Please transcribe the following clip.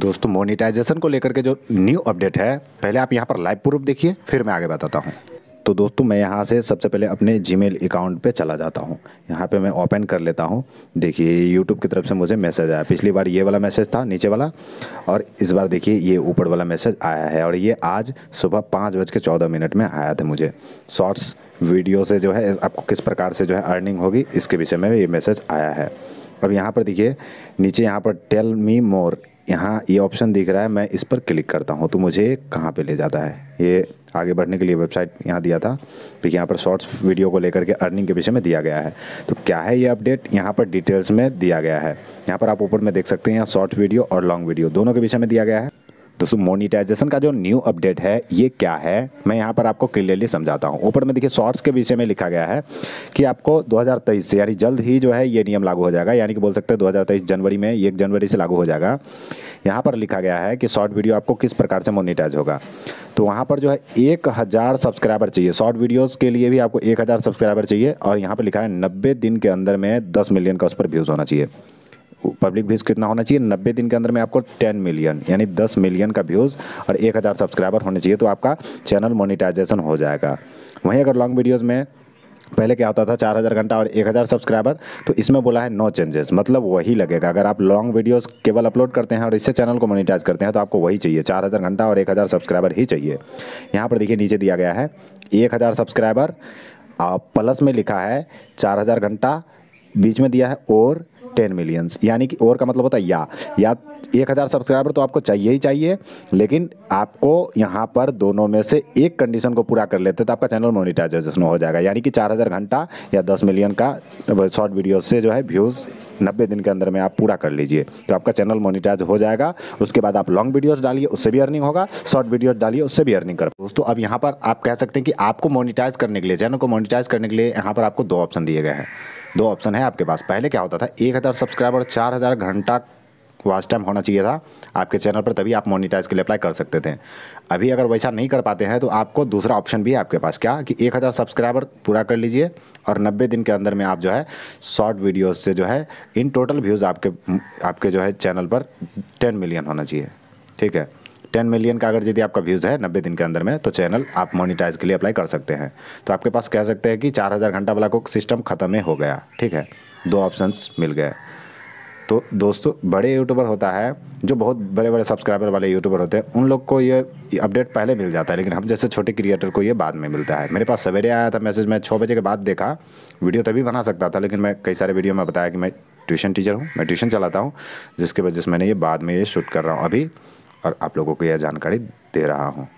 दोस्तों मोनिटाइजेशन को लेकर के जो न्यू अपडेट है पहले आप यहाँ पर लाइव प्रूफ देखिए फिर मैं आगे बताता हूँ तो दोस्तों मैं यहाँ से सबसे पहले अपने जीमेल अकाउंट पे चला जाता हूँ यहाँ पे मैं ओपन कर लेता हूँ देखिए यूट्यूब की तरफ से मुझे मैसेज आया पिछली बार ये वाला मैसेज था नीचे वाला और इस बार देखिए ये ऊपर वाला मैसेज आया है और ये आज सुबह पाँच बज के चौदह मिनट में आया था मुझे शॉर्ट्स वीडियो से जो है आपको किस प्रकार से जो है अर्निंग होगी इसके विषय में ये मैसेज आया है अब यहाँ पर देखिए नीचे यहाँ पर टेल मी मोर यहाँ ये ऑप्शन दिख रहा है मैं इस पर क्लिक करता हूँ तो मुझे कहाँ पे ले जाता है ये आगे बढ़ने के लिए वेबसाइट यहाँ दिया था देखिए तो यहाँ पर शॉर्ट्स वीडियो को लेकर के अर्निंग के विषय में दिया गया है तो क्या है ये अपडेट यहाँ पर डिटेल्स में दिया गया है यहाँ पर आप ऊपर में देख सकते हैं यहाँ शॉर्ट वीडियो और लॉन्ग वीडियो दोनों के विषय में दिया गया है तो सो मोनिटाइजेशन का जो न्यू अपडेट है ये क्या है मैं यहाँ पर आपको क्लियरली समझाता हूँ ऊपर में देखिए शॉर्ट्स के विषय में लिखा गया है कि आपको 2023 से यानी जल्द ही जो है ये नियम लागू हो जाएगा यानी कि बोल सकते हैं 2023 जनवरी में एक जनवरी से लागू हो जाएगा यहाँ पर लिखा गया है कि शॉर्ट वीडियो आपको किस प्रकार से मोनिटाइज होगा तो वहाँ पर जो है एक हज़ार सब्सक्राइबर चाहिए शॉर्ट वीडियोज़ के लिए भी आपको एक हज़ार सब्सक्राइबर चाहिए और यहाँ पर लिखा है नब्बे दिन के अंदर में दस मिलियन का उस पर व्यूज़ होना चाहिए पब्लिक व्यूज़ कितना होना चाहिए नब्बे दिन के अंदर में आपको टेन मिलियन यानी दस मिलियन का व्यूज़ और एक हज़ार सब्सक्राइबर होने चाहिए तो आपका चैनल मोनिटाइजेशन हो जाएगा वहीं अगर लॉन्ग वीडियोज़ में पहले क्या होता था चार हज़ार घंटा और एक हज़ार सब्सक्राइबर तो इसमें बोला है नो चेंजेस मतलब वही लगेगा अगर आप लॉन्ग वीडियोस केवल अपलोड करते हैं और इससे चैनल को मोनिटाइज करते हैं तो आपको वही चाहिए चार हज़ार घंटा और एक हज़ार सब्सक्राइबर ही चाहिए यहाँ पर देखिए नीचे दिया गया है एक हज़ार सब्सक्राइबर प्लस में लिखा है चार हज़ार घंटा बीच में दिया है और टेन मिलियंस यानी कि और का मतलब होता है या या एक हज़ार सब्सक्राइबर तो आपको चाहिए ही चाहिए लेकिन आपको यहाँ पर दोनों में से एक कंडीशन को पूरा कर लेते तो आपका चैनल मोनिटाइजेशन हो जाएगा यानी कि चार हज़ार घंटा या दस मिलियन का शॉर्ट वीडियो से जो है व्यूज़ नब्बे दिन के अंदर में आप पूरा कर लीजिए तो आपका चैनल मोनिटाइज हो जाएगा उसके बाद आप लॉन्ग वीडियोज़ डालिए उससे भी अर्निंग होगा शॉर्ट वीडियोज डालिए उससे भी अर्निंग कर दोस्तों अब यहाँ पर आप कह सकते हैं कि आपको मोनिटाइज करने के लिए चैनल को मोनिटाइज करने के लिए यहाँ पर आपको दो ऑप्शन दिए गए हैं दो ऑप्शन है आपके पास पहले क्या होता था एक हज़ार सब्सक्राइबर चार हज़ार घंटा वॉच टाइम होना चाहिए था आपके चैनल पर तभी आप मोनिटाइज के लिए अप्लाई कर सकते थे अभी अगर वैसा नहीं कर पाते हैं तो आपको दूसरा ऑप्शन भी है आपके पास क्या कि हज़ार सब्सक्राइबर पूरा कर लीजिए और नब्बे दिन के अंदर में आप जो है शॉर्ट वीडियोज़ से जो है इन टोटल व्यूज़ आपके आपके जो है चैनल पर टेन मिलियन होना चाहिए ठीक है टेन मिलियन का अगर यदि आपका व्यूज़ है नब्बे दिन के अंदर में तो चैनल आप मोनिटाइज के लिए अप्लाई कर सकते हैं तो आपके पास कह सकते हैं कि चार हज़ार घंटा वाला को सिस्टम ख़त्म ही हो गया ठीक है दो ऑप्शंस मिल गए तो दोस्तों बड़े यूट्यूबर होता है जो बहुत बड़े बड़े सब्सक्राइबर वाले यूट्यूबर होते हैं उन लोग को ये अपडेट पहले मिल जाता है लेकिन हम जैसे छोटे क्रिएटर को ये बाद में मिलता है मेरे पास सवेरे आया था मैसेज मैं छः बजे के बाद देखा वीडियो तभी बना सकता था लेकिन मैं कई सारे वीडियो में बताया कि मैं ट्यूशन टीचर हूँ मैं ट्यूशन चलाता हूँ जिसके वजह से मैंने ये बाद में ये शूट कर रहा हूँ अभी और आप लोगों को यह जानकारी दे रहा हूँ